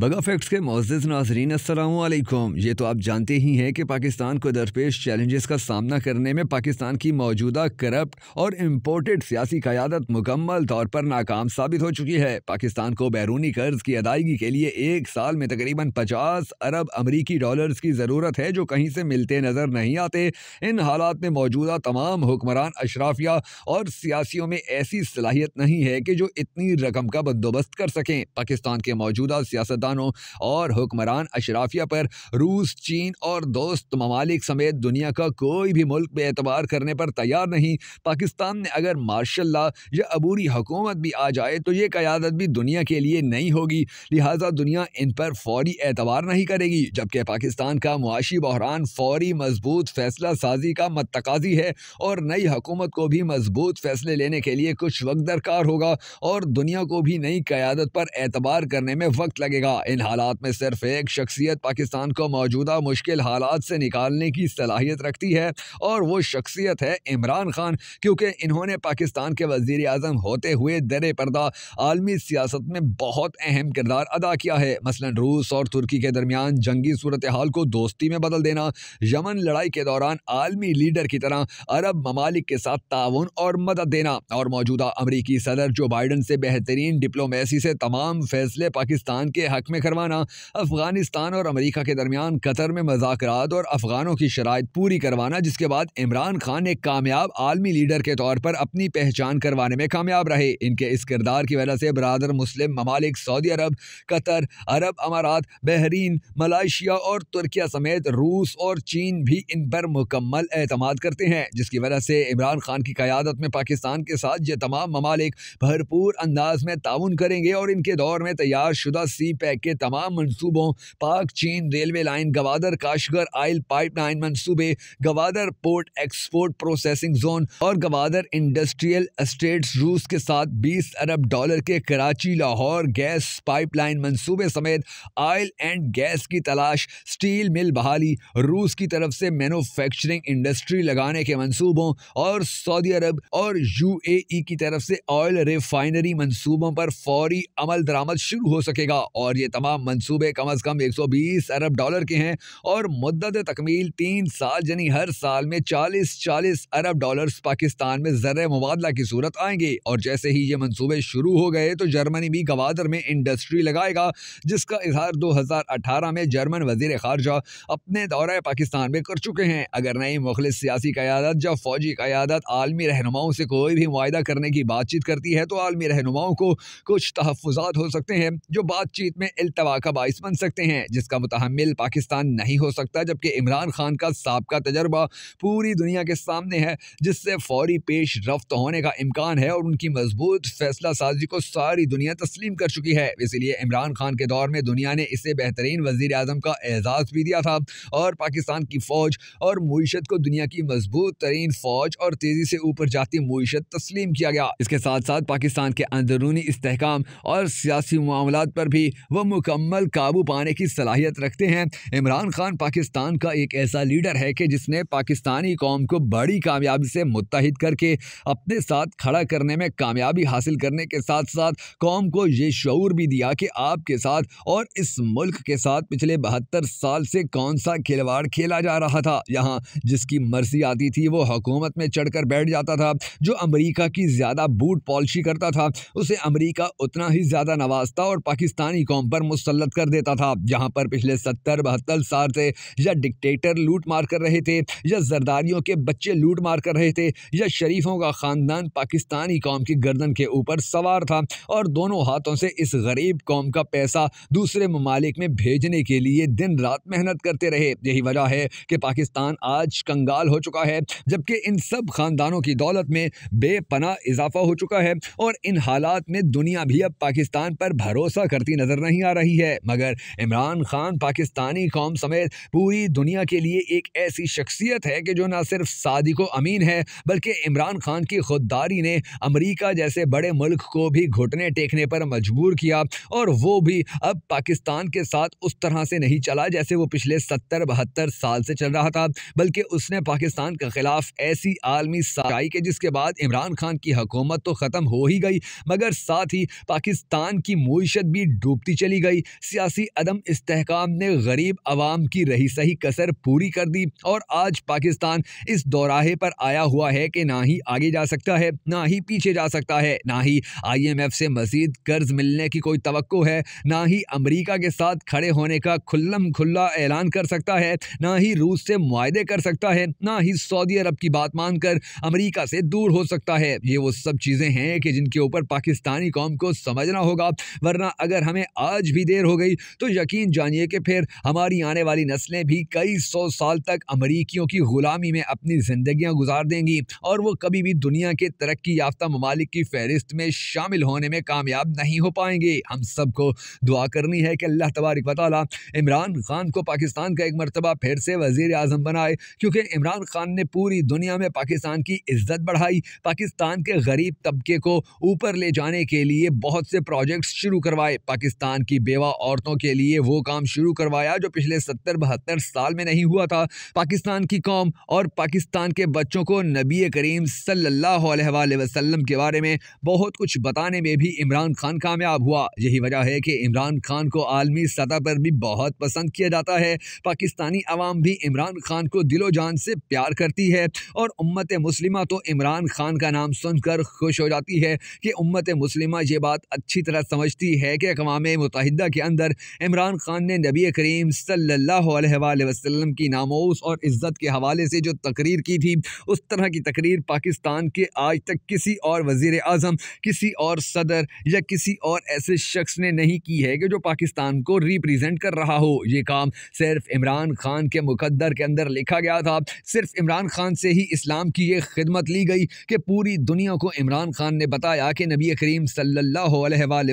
बगा फैक्ट्स के मोजिज़ नाजरीन असलकुम ये तो आप जानते ही हैं कि पाकिस्तान को दरपेश चैलेंजेस का सामना करने में पाकिस्तान की मौजूदा करप्ट और इम्पोर्टेड सियासी क्यादत मुकम्मल तौर पर नाकाम साबित हो चुकी है पाकिस्तान को बैरूनी कर्ज की अदायगी के लिए एक साल में तकरीबन पचास अरब अमरीकी डॉलर्स की ज़रूरत है जो कहीं से मिलते नज़र नहीं आते इन हालात में मौजूदा तमाम हुक्मरान अशराफिया और सियासियों में ऐसी सलाहियत नहीं है कि जो इतनी रकम का बंदोबस्त कर सकें पाकिस्तान के मौजूदा सियासत पाकिस्तानों और हुक्मरान अशराफिया पर रूस चीन और दोस्त ममालिक समेत दुनिया का कोई भी मुल्क बेतबार करने पर तैयार नहीं पाकिस्तान ने अगर मार्शल ला या अबूरी हुकूमत भी आ जाए तो ये क़्यादत भी दुनिया के लिए नहीं होगी लिहाजा दुनिया इन पर फौरी एतबार नहीं करेगी जबकि पाकिस्तान का मुआशी बहरान फौरी मजबूत फैसला साजी का मतकाजी है और नई हुकूमत को भी मजबूत फैसले लेने के लिए कुछ वक्त दरकार होगा और दुनिया को भी नई क़्यादत पर एतबार करने में वक्त लगेगा इन हालात में सिर्फ एक शख्सियत पाकिस्तान को मौजूदा मुश्किल हालात से निकालने की सलाहियत रखती है और वो शख्सियत है इमरान खान क्योंकि इन्होंने पाकिस्तान के वजीर अजम होते हुए दर पर्दा आलमी सियासत में बहुत अहम किरदार अदा किया है मसलन रूस और तुर्की के दरमियान जंगी सूरत हाल को दोस्ती में बदल देना यमन लड़ाई के दौरान आलमी लीडर की तरह अरब ममालिक के साथ ताउन और मदद देना और मौजूदा अमरीकी सदर जो बाइडन से बेहतरीन डिप्लोमेसी से तमाम फैसले पाकिस्तान के हक इराक में करवाना अफगानिस्तान और अमेरिका के दरमियान कतर में मजाक और अफगानों की शराय पूरी करवाना जिसके बाद इमरान खान एक कामयाब आलमी लीडर के तौर पर अपनी पहचान करवाने में कामयाब रहे इनके इस किरदार की वजह से बरदर मुस्लिम ममालिक सऊदी अरब कतर अरब अमारात बहरीन मलाइशिया और तुर्किया समेत रूस और चीन भी इन पर मुकम्मल अतमाद करते हैं जिसकी वजह से इमरान खान की क्यादत में पाकिस्तान के साथ ये तमाम ममालिक भरपूर अंदाज में ताउन करेंगे और इनके दौर में तैयार शुदा सी है कि तमाम मनसूबों पाक चीन railway line Gwadar Kashgar oil pipe line मनसूबे Gwadar port export processing zone और गवादर इंडस्ट्रियल इस्टेट रूस के साथ बीस अरब डॉलर के Karachi Lahore gas pipe line मनसूबे समेत आयल एंड गैस की तलाश स्टील मिल बहाली रूस की तरफ से मैन्युफैक्चरिंग इंडस्ट्री लगाने के मनसूबों और सऊदी अरब और यूएई की तरफ से ऑयल रिफाइनरी मनसूबों पर फौरी अमल दरामद शुरू हो सकेगा और ये तमाम मंसूबे कम अज़ कम बीस अरब डॉलर के हैं और मुद्दत तकमील तीन साल यानी हर साल में चालीस चालीस अरब डॉलर्स पाकिस्तान में ज़र मुबादला की सूरत आएंगे और जैसे ही ये मंसूबे शुरू हो गए तो जर्मनी भी गवादर में इंडस्ट्री लगाएगा जिसका इजहार 2018 में जर्मन वजीर खारजा अपने दौरे पाकिस्तान में कर चुके हैं अगर नई मुखलिस सियासी क्यादत जब फौजी क्यादत आलमी रहनुमाओं से कोई भी मुहिदा करने की बातचीत करती है तो आलमी रहनुमाओं को कुछ तहफात हो सकते हैं जो बातचीत में में अल्तवा का बायस बन सकते हैं जिसका मुतहमल पाकिस्तान नहीं हो सकता जबकि इमरान खान का सबका तजर्बा पूरी दुनिया के सामने है जिससे फौरी पेश रफ्त होने का इम्कान है और उनकी मजबूत फैसला साजी को सारी दुनिया तस्लीम कर चुकी है इसलिए इमरान खान के दौर में दुनिया ने इसे बेहतरीन वजीर अजम का एजाज़ भी दिया था और पाकिस्तान की फ़ौज और मीशत को दुनिया की मजबूत तरीन फ़ौज और तेज़ी से ऊपर जाती मीशत तस्लीम किया गया इसके साथ साथ पाकिस्तान के अंदरूनी इस्तेकाम और सियासी मामला पर भी वो व मुकम्मल काबू पाने की सलाहियत रखते हैं इमरान खान पाकिस्तान का एक ऐसा लीडर है कि जिसने पाकिस्तानी कौम को बड़ी कामयाबी से मुतहद करके अपने साथ खड़ा करने में कामयाबी हासिल करने के साथ साथ कौम को ये शूर भी दिया कि आपके साथ और इस मुल्क के साथ पिछले बहत्तर साल से कौन सा खिलवाड़ खेला जा रहा था यहाँ जिसकी मर्जी आती थी वो हुकूमत में चढ़कर बैठ जाता था जो अमरीका की ज़्यादा बूट पॉलिशी करता था उसे अमरीका उतना ही ज़्यादा नवाजता और पाकिस्तानी कौम पर मुसलत कर देता था जहाँ पर पिछले सत्तर बहत्तर साल से या डिक्टेटर लूट मार कर रहे थे या जरदारियों के बच्चे लूट मार कर रहे थे या शरीफों का ख़ानदान पाकिस्तानी कौम की गर्दन के ऊपर सवार था और दोनों हाथों से इस गरीब कौम का पैसा दूसरे ममालिक में भेजने के लिए दिन रात मेहनत करते रहे यही वजह है कि पाकिस्तान आज कंगाल हो चुका है जबकि इन सब ख़ानदानों की दौलत में बेपना इजाफा हो चुका है और इन हालात में दुनिया भी अब पाकिस्तान पर भरोसा करती नज़र नहीं नहीं आ रही है मगर इमरान खान पाकिस्तानी कौम समेत पूरी दुनिया के लिए एक ऐसी शख्सियत है कि जो ना सिर्फ को अमीन है बल्कि इमरान खान की खुददारी ने अमरीका जैसे बड़े मुल्क को भी घुटने टेकने पर मजबूर किया और वो भी अब पाकिस्तान के साथ उस तरह से नहीं चला जैसे वो पिछले सत्तर बहत्तर साल से चल रहा था बल्कि उसने पाकिस्तान के खिलाफ ऐसी आलमी साई के जिसके बाद इमरान खान की हकूमत तो ख़त्म हो ही गई मगर साथ ही पाकिस्तान की मीशत भी डूबती चली चली गई सियासी अदम इस्तेकाम ने गरीब आवाम की रही सही कसर पूरी कर दी और आज पाकिस्तान इस दौराहे पर आया हुआ है कि ना ही आगे जा सकता है ना ही पीछे जा सकता है ना ही आईएमएफ से मजीद कर्ज मिलने की कोई तो है ना ही अमरीका के साथ खड़े होने का खुल्लम खुल्ला ऐलान कर सकता है ना ही रूस से मुआदे कर सकता है ना ही सऊदी अरब की बात मानकर अमरीका से दूर हो सकता है ये वो सब चीज़ें हैं कि जिनके ऊपर पाकिस्तानी कौम को समझना होगा वरना अगर हमें आज भी देर हो गई तो यकीन जानिए कि फिर हमारी आने वाली नस्लें भी कई सौ साल तक अमरीकियों की ग़ुलामी में अपनी ज़िंदियाँ गुजार देंगी और वो कभी भी दुनिया के तरक्की याफ्ता ममालिक की फहरिस्त में शामिल होने में कामयाब नहीं हो पाएंगे हम सबको दुआ करनी है कि अल्लाह तबारक वाली इमरान खान को पाकिस्तान का एक मरतबा फिर से वजीर अजम बनाए क्योंकि इमरान खान ने पूरी दुनिया में पाकिस्तान की इज्जत बढ़ाई पाकिस्तान के गरीब तबके को ऊपर ले जाने के लिए बहुत से प्रोजेक्ट्स शुरू करवाए पाकिस्तान पाकिस्तान की बेवा औरतों के लिए वो काम शुरू करवाया जो पिछले सत्तर बहत्तर साल में नहीं हुआ था पाकिस्तान की कौम और पाकिस्तान के बच्चों को नबी करीम सल्ला वसलम के बारे में बहुत कुछ बताने में भी इमरान खान कामयाब हुआ यही वजह है कि इमरान खान को आलमी सतह पर भी बहुत पसंद किया जाता है पाकिस्तानी आवाम भी इमरान खान को दिलो जान से प्यार करती है और उम्मत मुस्लिमा तो इमरान खान का नाम सुनकर खुश हो जाती है कि उम्मत मुस्लिमा ये बात अच्छी तरह समझती है कि अकवाम मुतहदा के अंदर इमरान खान ने नबी करीम सल्ला अलैहि की नामोस और इज़्ज़त के हवाले से जो तकरीर की थी उस तरह की तकरीर पाकिस्तान के आज तक किसी और वज़ी अजम किसी और सदर या किसी और ऐसे शख्स ने नहीं की है कि जो पाकिस्तान को रिप्रजेंट कर रहा हो ये काम सिर्फ इमरान खान के मुकदर के अंदर लिखा गया था सिर्फ इमरान खान से ही इस्लाम की ये खिदमत ली गई कि पूरी दुनिया को इमरान खान ने बताया कि नबी करीम सल्ला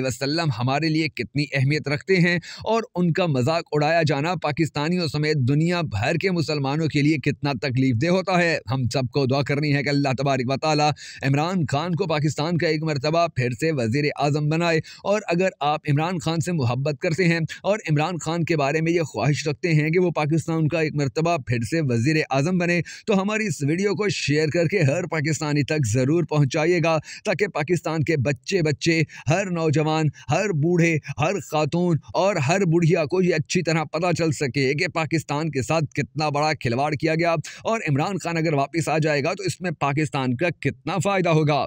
वसलम हमारे लिए कितनी बड़ी अहमियत रखते हैं और उनका मजाक उड़ाया जाना पाकिस्तानियों समेत दुनिया भर के मुसलमानों के लिए कितना तकलीफदेह होता है हम सबको दुआ करनी है कि अल्लाह तबारक वाली इमरान खान को पाकिस्तान का एक मरतबा फिर से वजीर अजम बनाए और अगर आप इमरान खान से मुहबत करते हैं और इमरान खान के बारे में ये ख्वाहिश रखते हैं कि वो पाकिस्तान का एक मरतबा फिर से वजीर अजम बने तो हमारी इस वीडियो को शेयर करके हर पाकिस्तानी तक ज़रूर पहुँचाइएगा ताकि पाकिस्तान के बच्चे बच्चे हर नौजवान हर बूढ़े हर खातून और हर बुढ़िया को ये अच्छी तरह पता चल सके कि पाकिस्तान के साथ कितना बड़ा खिलवाड़ किया गया और इमरान खान अगर वापस आ जाएगा तो इसमें पाकिस्तान का कितना फ़ायदा होगा